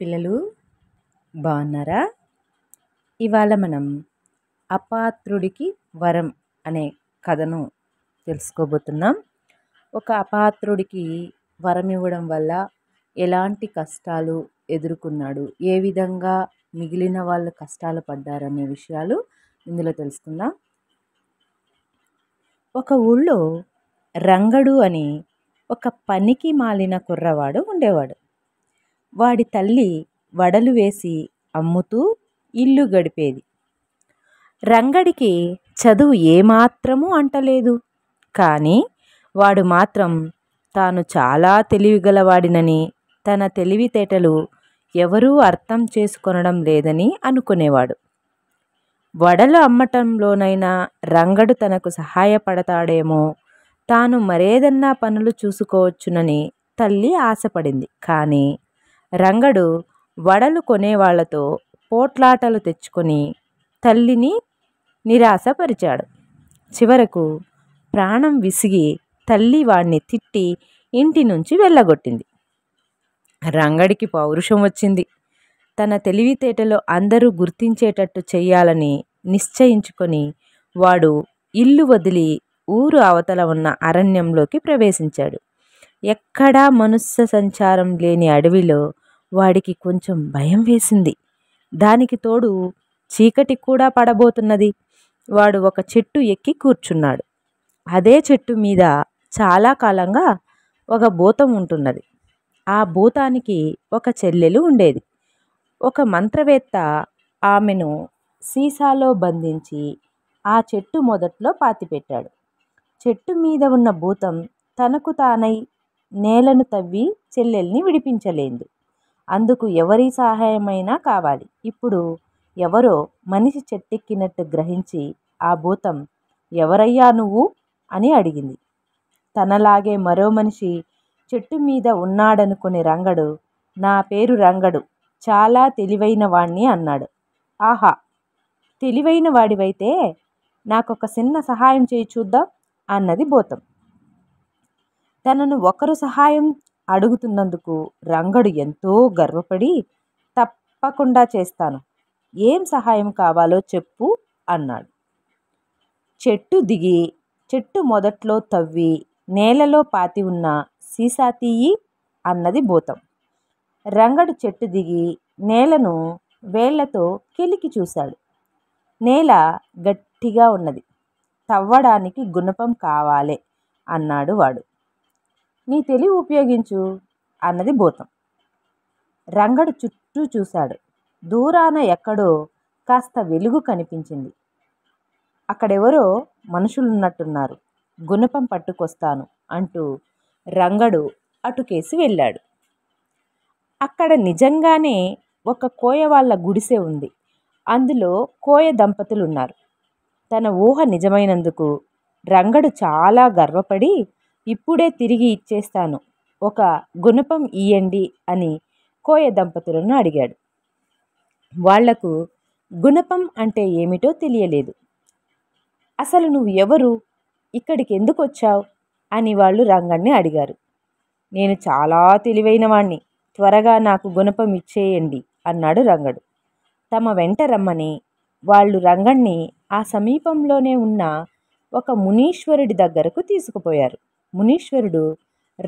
పిల్లలు బాగున్నారా ఇవాళ మనం అపాత్రుడికి వరం అనే కథను తెలుసుకోబోతున్నాం ఒక అపాత్రుడికి వరం ఇవ్వడం వల్ల ఎలాంటి కష్టాలు ఎదుర్కొన్నాడు ఏ విధంగా మిగిలిన వాళ్ళు కష్టాలు పడ్డారనే విషయాలు ఇందులో తెలుసుకుందాం ఒక ఊళ్ళో రంగడు అని ఒక పనికి మాలిన కుర్రవాడు ఉండేవాడు వాడి తల్లి వడలు వేసి అమ్ముతూ ఇల్లు గడిపేది రంగడికి చదువు ఏమాత్రమూ అంటలేదు కానీ వాడు మాత్రం తాను చాలా తెలివిగలవాడినని తన తెలివితేటలు ఎవరూ అర్థం చేసుకొనడం లేదని అనుకునేవాడు వడలు అమ్మటంలోనైనా రంగడు తనకు సహాయపడతాడేమో తాను మరేదన్నా పనులు చూసుకోవచ్చునని తల్లి ఆశపడింది కానీ రంగడు వడలు కొనేవాళ్లతో పోట్లాటలు తెచ్చుకొని తల్లిని నిరాశపరిచాడు చివరకు ప్రాణం విసిగి తల్లి వాణ్ణి తిట్టి ఇంటి నుంచి వెళ్ళగొట్టింది రంగడికి పౌరుషం వచ్చింది తన తెలివితేటలో అందరూ గుర్తించేటట్టు చేయాలని నిశ్చయించుకొని వాడు ఇల్లు వదిలి ఊరు అవతల ఉన్న అరణ్యంలోకి ప్రవేశించాడు ఎక్కడా మనుష్య సంచారం లేని అడవిలో వాడికి కొంచెం భయం వేసింది దానికి తోడు చీకటి కూడా పడబోతున్నది వాడు ఒక చెట్టు ఎక్కి కూర్చున్నాడు అదే చెట్టు మీద చాలా కాలంగా ఒక భూతం ఉంటున్నది ఆ భూతానికి ఒక చెల్లెలు ఉండేది ఒక మంత్రవేత్త ఆమెను సీసాలో బంధించి ఆ చెట్టు మొదట్లో పాతిపెట్టాడు చెట్టు మీద ఉన్న భూతం తనకు తానై నేలను తవ్వి చెల్లెల్ని విడిపించలేదు అందుకు ఎవరి సహాయమైనా కావాలి ఇప్పుడు ఎవరో మనిషి చెట్టెక్కినట్టు గ్రహించి ఆ భూతం ఎవరయ్యా నువ్వు అని అడిగింది తనలాగే మరో మనిషి చెట్టు మీద ఉన్నాడనుకుని రంగడు నా పేరు రంగడు చాలా తెలివైన వాణ్ణి అన్నాడు ఆహా తెలివైన వాడివైతే నాకొక చిన్న సహాయం చేయి చూద్దాం అన్నది భూతం తనను ఒకరు సహాయం అడుగుతున్నందుకు రంగడు ఎంతో గర్వపడి తప్పకుండా చేస్తాను ఏం సహాయం కావాలో చెప్పు అన్నాడు చెట్టు దిగి చెట్టు మొదట్లో తవ్వి నేలలో పాతి ఉన్న సీసా తీయి అన్నది భూతం రంగడు చెట్టు దిగి నేలను వేళ్లతో కిలికి చూశాడు నేల గట్టిగా ఉన్నది తవ్వడానికి గుణపం కావాలే అన్నాడు వాడు నీ తెలివి ఉపయోగించు అన్నది భూతం రంగడు చుట్టూ చూశాడు దూరాన ఎక్కడో కాస్త వెలుగు కనిపించింది అక్కడెవరో మనుషులున్నట్టున్నారు గుణపం పట్టుకొస్తాను అంటూ రంగడు అటుకేసి వెళ్ళాడు అక్కడ నిజంగానే ఒక కోయ వాళ్ళ గుడిసె ఉంది అందులో కోయ దంపతులున్నారు తన ఊహ నిజమైనందుకు రంగడు చాలా గర్వపడి ఇప్పుడే తిరిగి ఇచ్చేస్తాను ఒక గుణపం ఇయ్యండి అని కోయ దంపతులను అడిగాడు వాళ్లకు గుణపం అంటే ఏమిటో తెలియలేదు అసలు నువ్వు ఎవరు ఇక్కడికి ఎందుకు వచ్చావు అని వాళ్ళు రంగణ్ణి అడిగారు నేను చాలా తెలివైన వాణ్ణి త్వరగా నాకు గుణపం ఇచ్చేయండి అన్నాడు రంగడు తమ వెంట రమ్మని వాళ్ళు రంగణ్ణి ఆ సమీపంలోనే ఉన్న ఒక మునీశ్వరుడి దగ్గరకు తీసుకుపోయారు మునీశ్వరుడు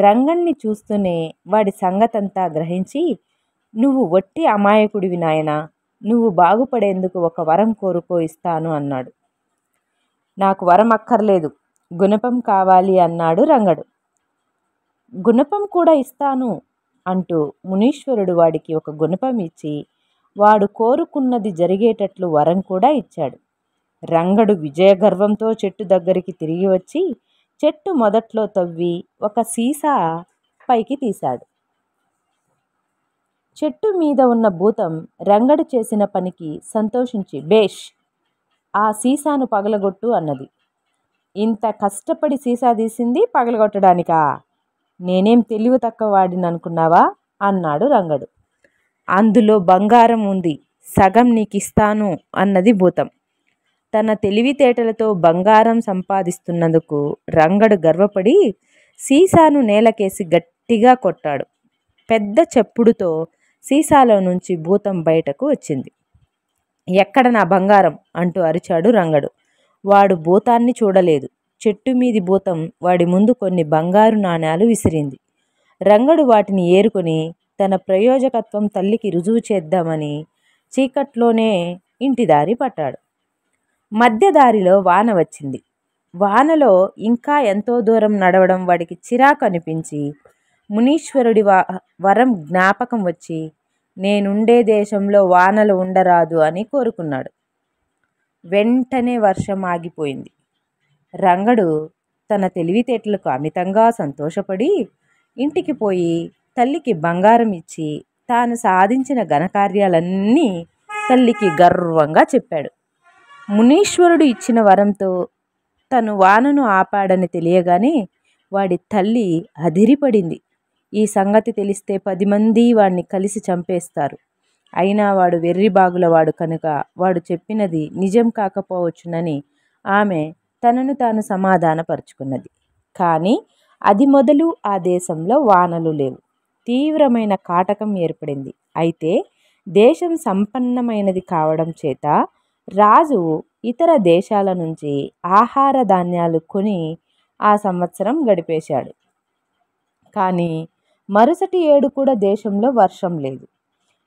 రంగణ్ణి చూస్తూనే వాడి సంగతంతా గ్రహించి నువ్వు వట్టి అమాయకుడివి నాయన నువ్వు బాగుపడేందుకు ఒక వరం కోరుకో ఇస్తాను అన్నాడు నాకు వరం అక్కర్లేదు గుణపం కావాలి అన్నాడు రంగడు గుణపం కూడా ఇస్తాను అంటూ మునీశ్వరుడు వాడికి ఒక గుణపం ఇచ్చి వాడు కోరుకున్నది జరిగేటట్లు వరం కూడా ఇచ్చాడు రంగడు విజయగర్వంతో చెట్టు దగ్గరికి తిరిగి వచ్చి చెట్టు మొదట్లో తవ్వి ఒక సీసా పైకి తీశాడు చెట్టు మీద ఉన్న భూతం రంగడు చేసిన పనికి సంతోషించి బేష్ ఆ సీసాను పగలగొట్టు అన్నది ఇంత కష్టపడి సీసా తీసింది పగలగొట్టడానికా నేనేం తెలివి తక్కువ వాడిని అనుకున్నావా అన్నాడు రంగడు అందులో బంగారం ఉంది సగం నీకిస్తాను అన్నది భూతం తన తెలివితేటలతో బంగారం సంపాదిస్తున్నందుకు రంగడు గర్వపడి సీసాను నేలకేసి గట్టిగా కొట్టాడు పెద్ద చెప్పుడుతో సీసాలో నుంచి భూతం బయటకు వచ్చింది ఎక్కడ నా బంగారం అంటూ అరిచాడు రంగడు వాడు భూతాన్ని చూడలేదు చెట్టు మీది భూతం వాడి ముందు కొన్ని బంగారు నాణ్యాలు విసిరింది రంగడు వాటిని ఏరుకొని తన ప్రయోజకత్వం తల్లికి రుజువు చేద్దామని చీకట్లోనే ఇంటి దారి పట్టాడు మధ్యదారిలో వాన వచ్చింది వానలో ఇంకా ఎంతో దూరం నడవడం వాడికి చిరాకు అనిపించి మునీశ్వరుడి వరం జ్ఞాపకం వచ్చి నేనుండే దేశంలో వానలు ఉండరాదు అని కోరుకున్నాడు వెంటనే వర్షం ఆగిపోయింది రంగడు తన తెలివితేటలకు అమితంగా సంతోషపడి ఇంటికి పోయి తల్లికి బంగారం ఇచ్చి తాను సాధించిన ఘనకార్యాలన్నీ తల్లికి గర్వంగా చెప్పాడు మునీశ్వరుడు ఇచ్చిన వరంతో తను వానను ఆపాడని తెలియగానే వాడి తల్లి అదిరిపడింది ఈ సంగతి తెలిస్తే పది మంది వాడిని కలిసి చంపేస్తారు అయినా వాడు వెర్రిబాగులవాడు కనుక వాడు చెప్పినది నిజం కాకపోవచ్చునని ఆమె తనను తాను సమాధానపరుచుకున్నది కానీ అది మొదలు ఆ దేశంలో వానలు లేవు తీవ్రమైన కాటకం ఏర్పడింది అయితే దేశం సంపన్నమైనది కావడం చేత రాజు ఇతర దేశాల నుంచి ఆహార ధాన్యాలు కొని ఆ సంవత్సరం గడిపేశాడు కానీ మరుసటి ఏడు కూడా దేశంలో వర్షం లేదు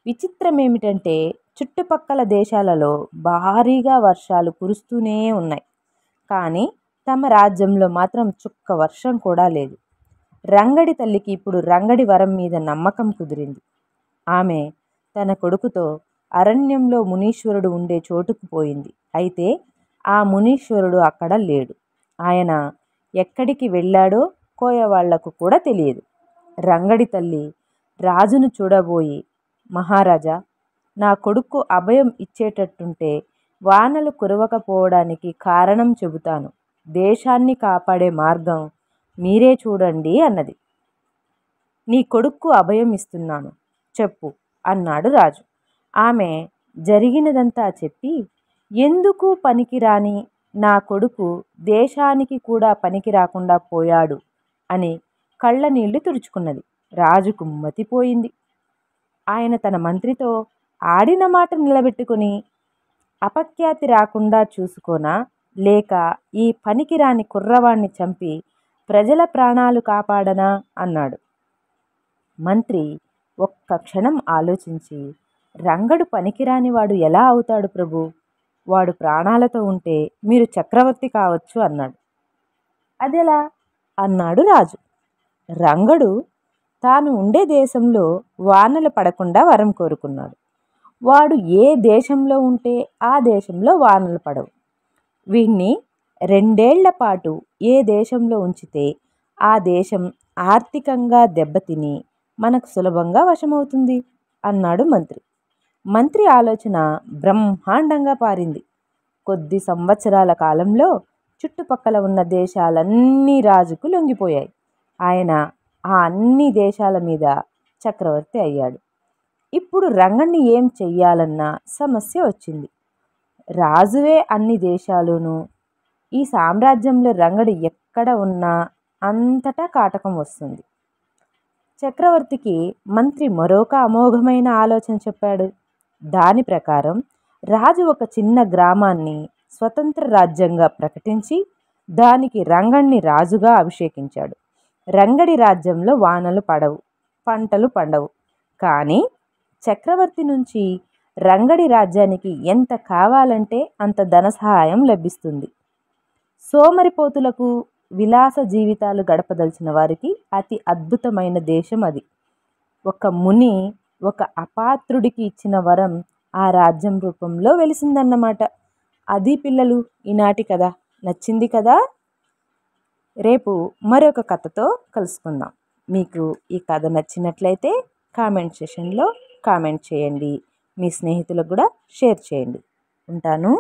విచిత్రం ఏమిటంటే చుట్టుపక్కల దేశాలలో భారీగా వర్షాలు కురుస్తూనే ఉన్నాయి కానీ తమ రాజ్యంలో మాత్రం చుక్క వర్షం కూడా లేదు రంగడి తల్లికి ఇప్పుడు రంగడి వరం మీద నమ్మకం కుదిరింది ఆమె తన కొడుకుతో అరణ్యంలో మునీశ్వరుడు ఉండే చోటుకు పోయింది అయితే ఆ మునీశ్వరుడు అక్కడ లేడు ఆయన ఎక్కడికి వెళ్ళాడో కోయవాళ్లకు కూడా తెలియదు రంగడి తల్లి రాజును చూడబోయి మహారాజా నా కొడుకు అభయం ఇచ్చేటట్టుంటే వానలు కురవకపోవడానికి కారణం చెబుతాను దేశాన్ని కాపాడే మార్గం మీరే చూడండి అన్నది నీ కొడుక్కు అభయం ఇస్తున్నాను చెప్పు అన్నాడు రాజు ఆమె జరిగినదంతా చెప్పి ఎందుకు పనికిరాని నా కొడుకు దేశానికి కూడా పనికి రాకుండా పోయాడు అని కళ్ళ నీళ్లు తుడుచుకున్నది రాజుకు మతిపోయింది ఆయన తన మంత్రితో ఆడిన మాట నిలబెట్టుకుని అపఖ్యాతి రాకుండా చూసుకోనా లేక ఈ పనికిరాని కుర్రవాణ్ణి చంపి ప్రజల ప్రాణాలు కాపాడనా అన్నాడు మంత్రి ఒక్క క్షణం ఆలోచించి రంగడు పనికిరాని వాడు ఎలా అవుతాడు ప్రభు వాడు ప్రాణాలతో ఉంటే మీరు చక్రవర్తి కావచ్చు అన్నాడు అదెలా అన్నాడు రాజు రంగడు తాను ఉండే దేశంలో వానలు పడకుండా వరం కోరుకున్నాడు వాడు ఏ దేశంలో ఉంటే ఆ దేశంలో వానలు పడవు వీణ్ణి రెండేళ్ల పాటు ఏ దేశంలో ఉంచితే ఆ దేశం ఆర్థికంగా దెబ్బతిని మనకు సులభంగా వశమవుతుంది అన్నాడు మంత్రి మంత్రి ఆలోచన బ్రహ్మాండంగా పారింది కొద్ది సంవత్సరాల కాలంలో చుట్టుపక్కల ఉన్న దేశాలన్నీ రాజుకు లొంగిపోయాయి ఆయన ఆ అన్ని దేశాల మీద చక్రవర్తి అయ్యాడు ఇప్పుడు రంగణ్ణి ఏం చెయ్యాలన్న సమస్య వచ్చింది రాజువే అన్ని దేశాలును ఈ సామ్రాజ్యంలో రంగడు ఎక్కడ ఉన్నా అంతటా కాటకం వస్తుంది చక్రవర్తికి మంత్రి మరొక అమోఘమైన ఆలోచన చెప్పాడు దాని ప్రకారం రాజు ఒక చిన్న గ్రామాన్ని స్వతంత్ర రాజ్యంగా ప్రకటించి దానికి రంగణ్ణి రాజుగా అభిషేకించాడు రంగడి రాజ్యంలో వానలు పడవు పంటలు పండవు కానీ చక్రవర్తి నుంచి రంగడి రాజ్యానికి ఎంత కావాలంటే అంత ధన సహాయం లభిస్తుంది సోమరిపోతులకు విలాస జీవితాలు గడపదలిచిన వారికి అతి అద్భుతమైన దేశం అది ఒక ముని ఒక అపాత్రుడికి ఇచ్చిన వరం ఆ రాజ్యం రూపంలో వెలిసిందన్నమాట అది పిల్లలు ఈనాటి కథ నచ్చింది కదా రేపు మరొక కథతో కలుసుకుందాం మీకు ఈ కథ నచ్చినట్లయితే కామెంట్ సెషన్లో కామెంట్ చేయండి మీ స్నేహితులకు కూడా షేర్ చేయండి ఉంటాను